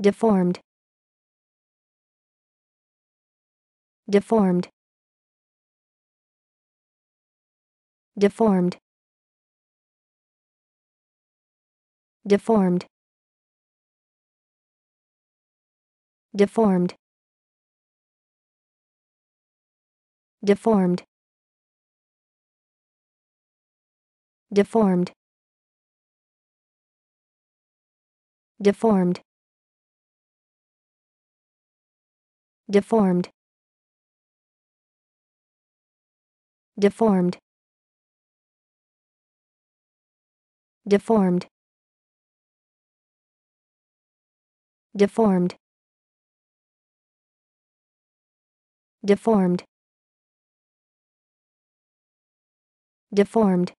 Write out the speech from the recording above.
deformed deformed deformed deformed deformed deformed deformed deformed deformed deformed deformed deformed deformed deformed